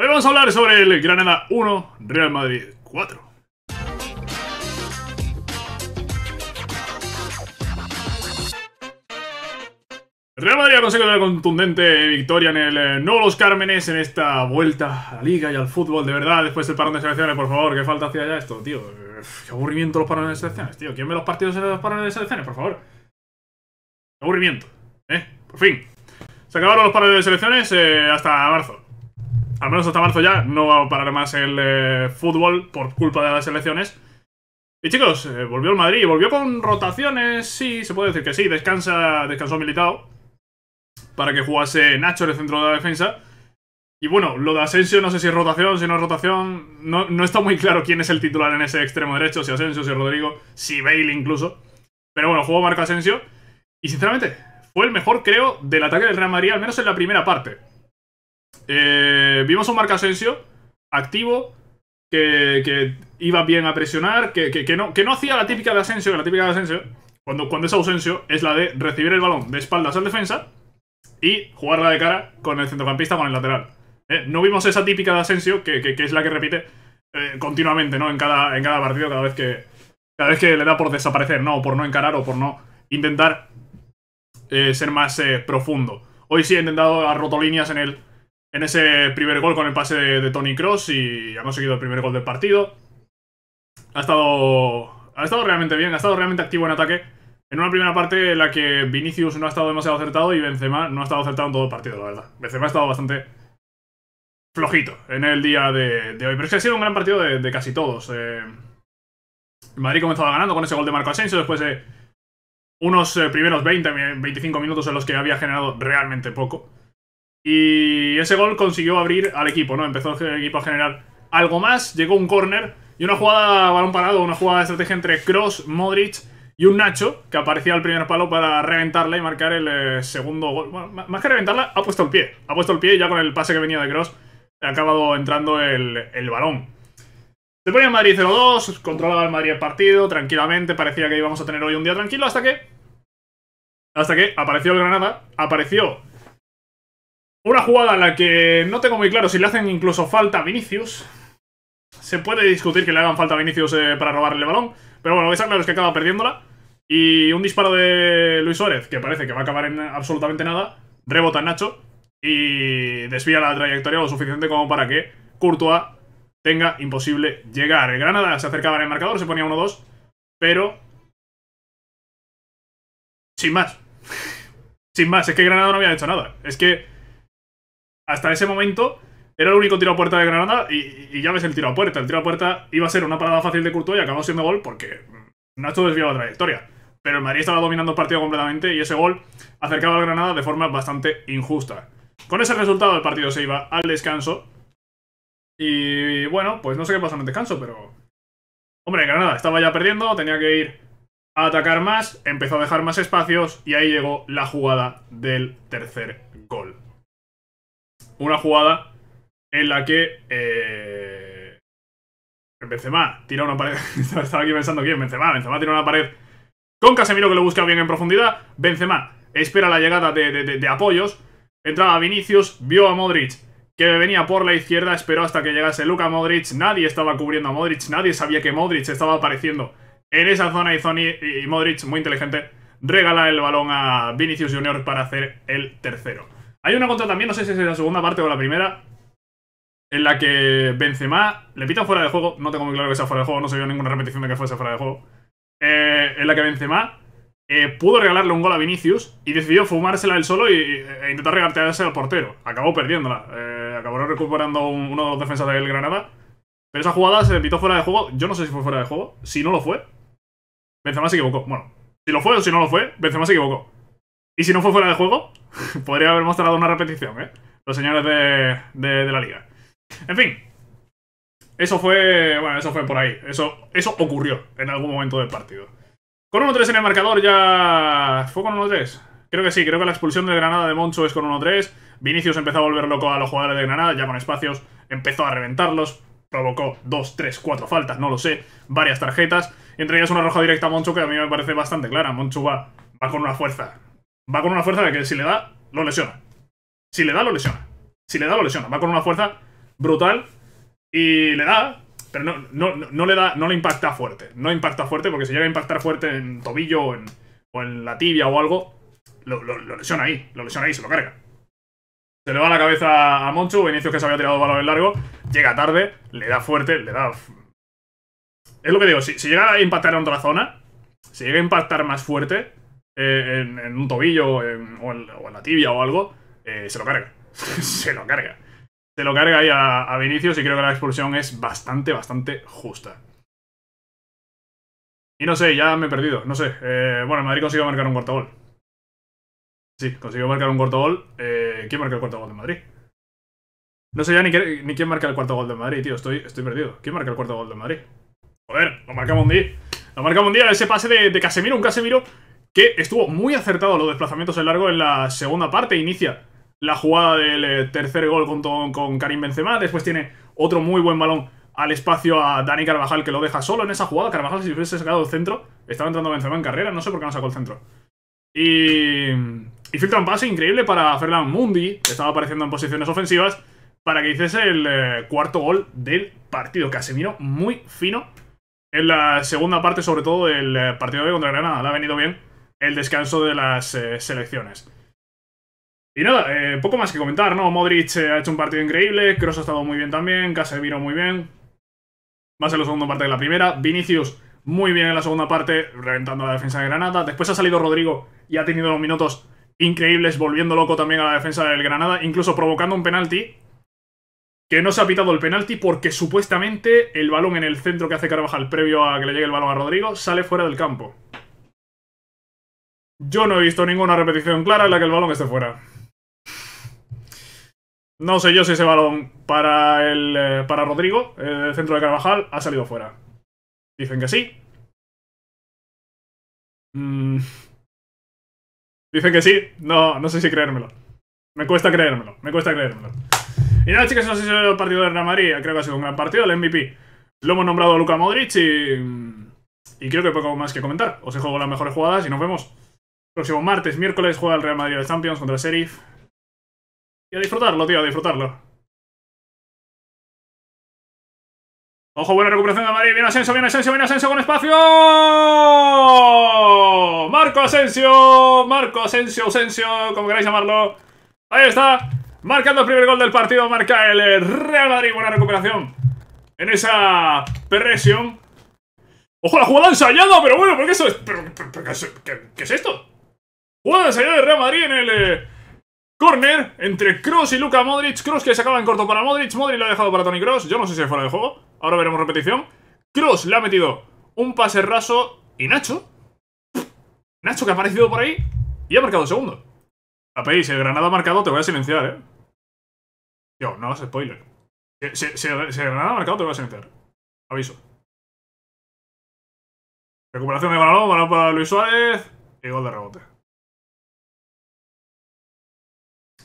Hoy vamos a hablar sobre el Granada 1, Real Madrid 4. Real Madrid ha conseguido la contundente victoria en el eh, No Los Cármenes en esta vuelta a la liga y al fútbol, de verdad, después del parón de selecciones, por favor, ¿qué falta hacía ya esto, tío. Qué aburrimiento los parones de selecciones, tío. ¿Quién ve los partidos en los parones de selecciones, por favor? aburrimiento, ¿eh? Por fin. Se acabaron los parones de selecciones eh, hasta marzo al menos hasta marzo ya, no va a parar más el eh, fútbol por culpa de las elecciones. Y chicos, eh, volvió el Madrid, volvió con rotaciones, sí, se puede decir que sí, descansa, descansó militado para que jugase Nacho en el centro de la defensa. Y bueno, lo de Asensio no sé si es rotación, si no es rotación, no, no está muy claro quién es el titular en ese extremo derecho, si Asensio, si Rodrigo, si Bale incluso. Pero bueno, jugó Marco Asensio y sinceramente fue el mejor creo del ataque del Real Madrid, al menos en la primera parte. Eh, vimos un Marca Asensio activo, que, iba bien a presionar, que, que, no, hacía la típica de Asensio, la típica de Asensio, cuando, cuando es Ausencio, es la de recibir el balón de espaldas al defensa y jugarla de cara con el centrocampista, con el lateral. Eh, no vimos esa típica de Asensio, que, es la que repite eh, continuamente, ¿no? En cada, en cada partido, cada vez que. Cada vez que le da por desaparecer, ¿no? O por no encarar o por no intentar ser más profundo. Hoy sí he intentado, ha roto en el en ese primer gol con el pase de, Tony Cross y ha conseguido el primer gol del partido. Ha estado, ha estado realmente bien, ha estado realmente activo en ataque. En una primera parte en la que Vinicius no ha estado demasiado acertado y Benzema no ha estado acertado en todo el partido, la verdad. Benzema ha estado bastante flojito en el día de, hoy. Pero es que ha sido un gran partido de, casi todos. Eh, Madrid comenzaba ganando con ese gol de Marco Asensio, después de unos eh, primeros 20, 25 minutos en los que había generado realmente poco. Y ese gol consiguió abrir al equipo, ¿no? Empezó el equipo a generar algo más, llegó un córner y una jugada balón parado, una jugada de estrategia entre Cross, Modric y un Nacho que aparecía al primer palo para reventarla y marcar el eh, segundo gol. Bueno, más que reventarla, ha puesto el pie. Ha puesto el pie y ya con el pase que venía de Cross ha acabado entrando el, balón. Se ponía en Madrid 0-2, controlaba el Madrid el partido tranquilamente, parecía que íbamos a tener hoy un día tranquilo hasta que... Hasta que apareció el Granada, apareció una jugada en la que no tengo muy claro si le hacen incluso falta Vinicius. Se puede discutir que le hagan falta Vinicius eh, para robarle el balón. Pero bueno, lo que es que acaba perdiéndola. Y un disparo de Luis Suárez, que parece que va a acabar en absolutamente nada, rebota Nacho y desvía la trayectoria lo suficiente como para que Courtois tenga imposible llegar. Granada se acercaba en el marcador, se ponía 1-2, pero... Sin más. Sin más, es que Granada no había hecho nada. Es que hasta ese momento era el único tiro a puerta de Granada y, ya ves el tiro a puerta. El tiro a puerta iba a ser una parada fácil de Courtois y acabó siendo gol porque Nacho desviaba la trayectoria. Pero el Madrid estaba dominando el partido completamente y ese gol acercaba al Granada de forma bastante injusta. Con ese resultado el partido se iba al descanso. Y bueno, pues no sé qué pasó en el descanso, pero... Hombre, Granada estaba ya perdiendo, tenía que ir a atacar más, empezó a dejar más espacios y ahí llegó la jugada del tercer gol una jugada en la que eh, Benzema tira una pared. Estaba aquí pensando quién, Benzema. Benzema tira una pared con Casemiro que lo busca bien en profundidad. Benzema espera la llegada de, apoyos. Entraba Vinicius, vio a Modric que venía por la izquierda, esperó hasta que llegase Luka Modric. Nadie estaba cubriendo a Modric, nadie sabía que Modric estaba apareciendo en esa zona y, y Modric, muy inteligente, regala el balón a Vinicius Jr para hacer el tercero. Hay una contra también, no sé si es la segunda parte o la primera, en la que Benzema le pitan fuera de juego. No tengo muy claro que sea fuera de juego, no se vio ninguna repetición de que fuese fuera de juego. Eh, en la que Benzema eh, pudo regalarle un gol a Vinicius y decidió fumársela él solo y, e intentar regatearse al portero. Acabó perdiéndola. Eh, acabó recuperando uno de los defensas del Granada. Pero esa jugada se le pitó fuera de juego. Yo no sé si fue fuera de juego. Si no lo fue, Benzema se equivocó. Bueno, si lo fue o si no lo fue, Benzema se equivocó. Y si no fue fuera de juego, Podría haber mostrado una repetición, ¿eh? Los señores de, la liga. En fin. Eso fue. Bueno, eso fue por ahí. Eso, eso ocurrió en algún momento del partido. Con 1-3 en el marcador ya. ¿Fue con 1-3? Creo que sí, creo que la expulsión de Granada de Moncho es con 1-3. Vinicius empezó a volver loco a los jugadores de Granada, ya con espacios. Empezó a reventarlos. Provocó 2, 3, 4 faltas, no lo sé. Varias tarjetas. Entre ellas una roja directa a Moncho que a mí me parece bastante clara. Moncho va, va con una fuerza Va con una fuerza de que si le da, lo lesiona. Si le da, lo lesiona. Si le da, lo lesiona. Va con una fuerza brutal y le da, pero no, le da, no le impacta fuerte. No impacta fuerte porque si llega a impactar fuerte en tobillo o en, o en la tibia o algo, lo, lo, lesiona ahí, lo lesiona ahí, se lo carga. Se le va la cabeza a Monchu, inicio que se había tirado balón en largo, llega tarde, le da fuerte, le da... Es lo que digo, si, si llega a impactar en otra zona, si llega a impactar más fuerte, eh, en, un tobillo o, en, la tibia o algo, eh, se lo carga. se lo carga. Se lo carga ahí a, a Vinicius y creo que la expulsión es bastante, bastante justa. Y no sé, ya me he perdido, no sé. Eh, bueno, el Madrid consiguió marcar un cuarto gol. Sí, consiguió marcar un cuarto gol. ¿Quién marca el cuarto gol de Madrid? No sé ya ni, ni, quién marca el cuarto gol de Madrid, tío. Estoy, estoy perdido. ¿Quién marca el cuarto gol de Madrid? Joder, lo marca Mundi. Lo marca Mundi. Ese pase de, de Casemiro, un Casemiro que estuvo muy acertado los desplazamientos en largo en la segunda parte. Inicia la jugada del eh, tercer gol con, con Karim Benzema, después tiene otro muy buen balón al espacio a Dani Carvajal que lo deja solo en esa jugada. Carvajal si hubiese sacado el centro, estaba entrando Benzema en carrera, no sé por qué no sacó el centro. Y, y filtra un pase increíble para Fernand Mundi, que estaba apareciendo en posiciones ofensivas, para que hiciese el eh, cuarto gol del partido. Casemiro muy fino en la segunda parte, sobre todo del eh, partido de contra Granada. ha venido bien el descanso de las eh, selecciones. Y nada, eh, poco más que comentar, ¿no? Modric eh, ha hecho un partido increíble, Kroos ha estado muy bien también, Casemiro muy bien. más en la segunda parte de la primera. Vinicius muy bien en la segunda parte, reventando la defensa de Granada. Después ha salido Rodrigo y ha tenido unos minutos increíbles, volviendo loco también a la defensa del Granada, incluso provocando un penalti. Que no se ha pitado el penalti porque supuestamente el balón en el centro que hace Carvajal previo a que le llegue el balón a Rodrigo sale fuera del campo. Yo no he visto ninguna repetición clara en la que el balón esté fuera. No sé yo si ese balón para, el, eh, para Rodrigo, el centro de Carvajal, ha salido fuera. Dicen que sí. Mm. Dicen que sí. No, no sé si creérmelo. Me cuesta creérmelo, me cuesta creérmelo. Y nada, chicas, no sé si el partido de Real Creo que ha sido un gran partido, el MVP. Lo hemos nombrado a Luka Modric y... Y creo que poco más que comentar. Os dejo las mejores jugadas y nos vemos. Próximo martes, miércoles, juega el Real Madrid de Champions contra el Sheriff. Y a disfrutarlo, tío, a disfrutarlo. Ojo, buena recuperación de Madrid. Viene Asensio, viene Asensio, viene Asensio con espacio. Marco Asensio, Marco Asensio, Asensio, como queráis llamarlo. Ahí está. Marcando el primer gol del partido, marca el Real Madrid. Buena recuperación en esa presión. Ojo, la jugada ensayada, pero bueno, ¿por eso es? ¿Pero, qué es esto? puede salir de Real Madrid en el eh, corner entre Cross y Luka Modric. Cross que se acaba en corto para Modric. Modric lo ha dejado para Tony Cross. Yo no sé si es fuera de juego. Ahora veremos repetición. Cross le ha metido un pase raso. Y Nacho. Nacho que ha aparecido por ahí y ha marcado el segundo. API, si el Granada ha marcado, te voy a silenciar, ¿eh? Yo, no hagas spoiler. Si, el Granada ha marcado, te voy a silenciar. Aviso. Recuperación de balón, balón para Luis Suárez y gol de rebote.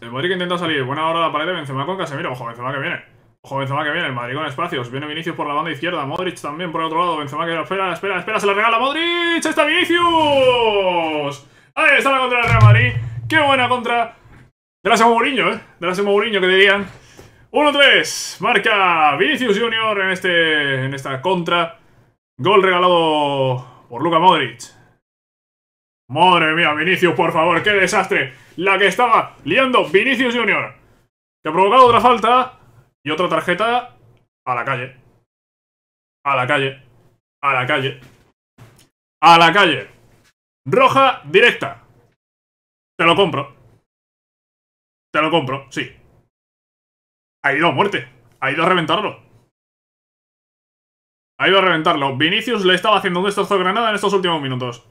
El Madrid que intenta salir. Buena hora la pared de Benzema con Casemiro. Ojo, Benzema que viene. Ojo, Benzema que viene. El Madrid con espacios. Viene Vinicius por la banda izquierda. Modric también por el otro lado. Benzema que espera, espera, espera. Se la regala Modric. ¡Está Vinicius! Ahí está la contra del Real Madrid. ¡Qué buena contra! De la Semo Mourinho, ¿eh? De la Semo Mourinho que dirían. 1-3. Marca Vinicius Junior en, este, en esta contra. Gol regalado por Luka Modric. Madre mía, Vinicius, por favor, qué desastre. La que estaba liando Vinicius Junior. te ha provocado otra falta y otra tarjeta a la calle. A la calle. A la calle. A la calle. Roja directa. Te lo compro. Te lo compro, sí. Ha ido a muerte. Ha ido a reventarlo. Ha ido a reventarlo. Vinicius le estaba haciendo un destrozo de granada en estos últimos minutos.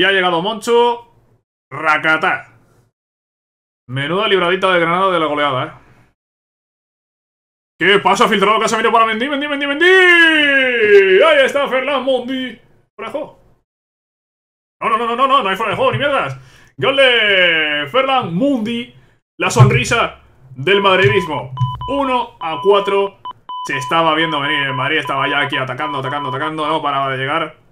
Y ha llegado Moncho. Racatá. Menuda libradita de granada de la goleada, ¿eh? ¿Qué pasa, filtrado se venido para Mendy? ¡Mendy, Mendy, Mendy! ¡Ahí está Fernán Mundi. ¡Fuera No, no, no, no, no, no, hay fuera de juego, ni mierdas. Gol de Fernán Mundi. La sonrisa del madridismo. 1 a 4. Se estaba viendo venir. El Madrid estaba ya aquí atacando, atacando, atacando. No paraba de llegar.